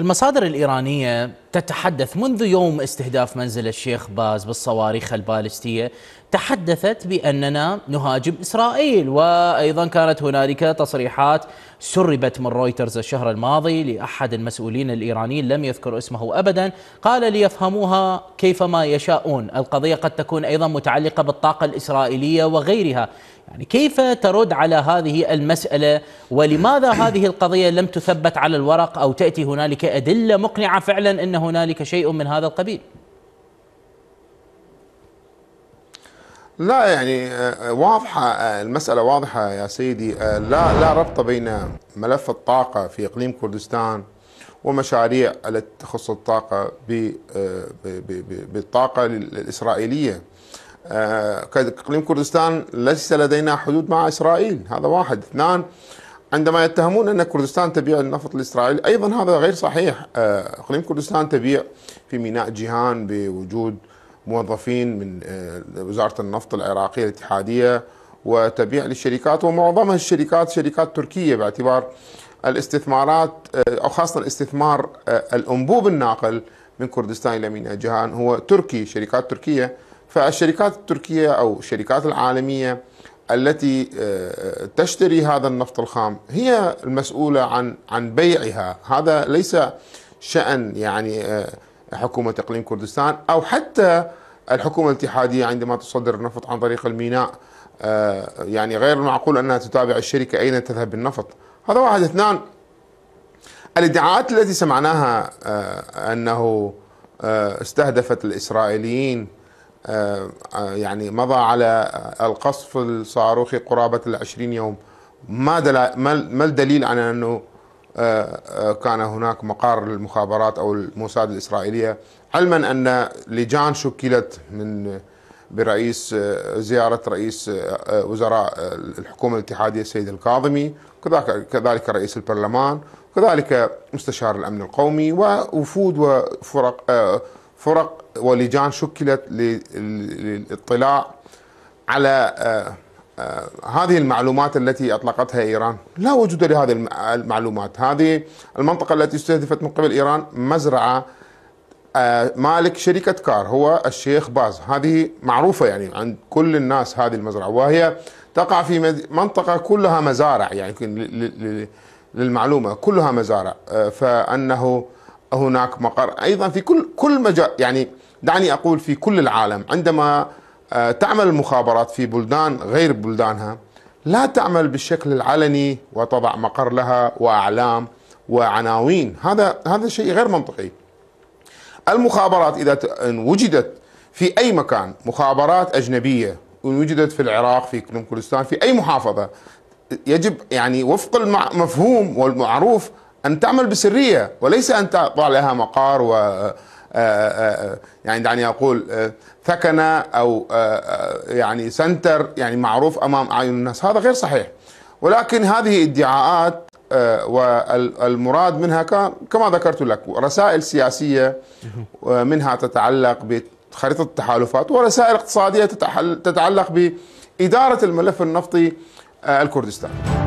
المصادر الإيرانية تتحدث منذ يوم استهداف منزل الشيخ باز بالصواريخ البالستية تحدثت بأننا نهاجم إسرائيل وأيضا كانت هنالك تصريحات سربت من رويترز الشهر الماضي لأحد المسؤولين الإيرانيين لم يذكر اسمه أبدا قال ليفهموها كيفما يشاءون القضية قد تكون أيضا متعلقة بالطاقة الإسرائيلية وغيرها يعني كيف ترد على هذه المسألة ولماذا هذه القضية لم تثبت على الورق أو تأتي هنالك أدلة مقنعة فعلا أن هنالك شيء من هذا القبيل لا يعني آه، واضحة آه، المسألة واضحة يا سيدي آه، لا لا ربط بين ملف الطاقة في إقليم كردستان ومشاريع التي تخص الطاقة بالطاقة الإسرائيلية إقليم كردستان ليس لدينا حدود مع إسرائيل هذا واحد اثنان عندما يتهمون ان كردستان تبيع النفط لاسرائيل ايضا هذا غير صحيح اقليم آه، كردستان تبيع في ميناء جيهان بوجود موظفين من آه، وزاره النفط العراقيه الاتحاديه وتبيع للشركات ومعظمها الشركات شركات تركيه باعتبار الاستثمارات آه، او خاصه الاستثمار الانبوب الناقل من كردستان الى ميناء جيهان هو تركي شركات تركيه فالشركات التركيه او الشركات العالميه التي آه، آه، تشتري هذا النفط الخام هي المسؤولة عن عن بيعها هذا ليس شأن يعني آه، حكومة إقليم كردستان أو حتى الحكومة الاتحادية عندما تصدر النفط عن طريق الميناء يعني غير معقول أنها تتابع الشركة أين تذهب بالنفط هذا واحد اثنان الادعاءات التي سمعناها أنه استهدفت الإسرائيليين آه، آه، يعني مضى على القصف الصاروخي قرابة العشرين يوم ما, دل... ما الدليل على أنه آه، كان هناك مقار للمخابرات أو الموساد الإسرائيلية علما أن لجان شكلت من برئيس زيارة رئيس وزراء الحكومة الاتحادية السيد الكاظمي كذلك رئيس البرلمان كذلك مستشار الأمن القومي ووفود وفرق فرق ولجان شكلت للاطلاع على آه، آه، هذه المعلومات التي اطلقتها ايران لا وجود لهذه المعلومات هذه المنطقه التي استهدفت من قبل ايران مزرعه آه، مالك شركه كار هو الشيخ باز هذه معروفه يعني عند كل الناس هذه المزرعه وهي تقع في منطقه كلها مزارع يعني للمعلومه كلها مزارع فانه هناك مقر ايضا في كل كل مجال يعني دعني أقول في كل العالم عندما آه، تعمل المخابرات في بلدان غير بلدانها لا تعمل بالشكل العلني وتضع مقر لها وأعلام وعناوين هذا هذا شيء غير منطقي المخابرات إذا وجدت في أي مكان مخابرات أجنبية وجدت في العراق في كردستان في أي محافظة يجب يعني وفق المفهوم والمعروف أن تعمل بسرية وليس أن تضع لها مقار و آه، آه، آه، يعني دعني اقول ثكنة او يعني سنتر يعني معروف امام اعين الناس هذا غير صحيح ولكن هذه ادعاءات والمراد منها كما ذكرت لك رسائل سياسيه منها تتعلق بخريطه التحالفات ورسائل اقتصاديه تتعلق باداره الملف النفطي الكردستاني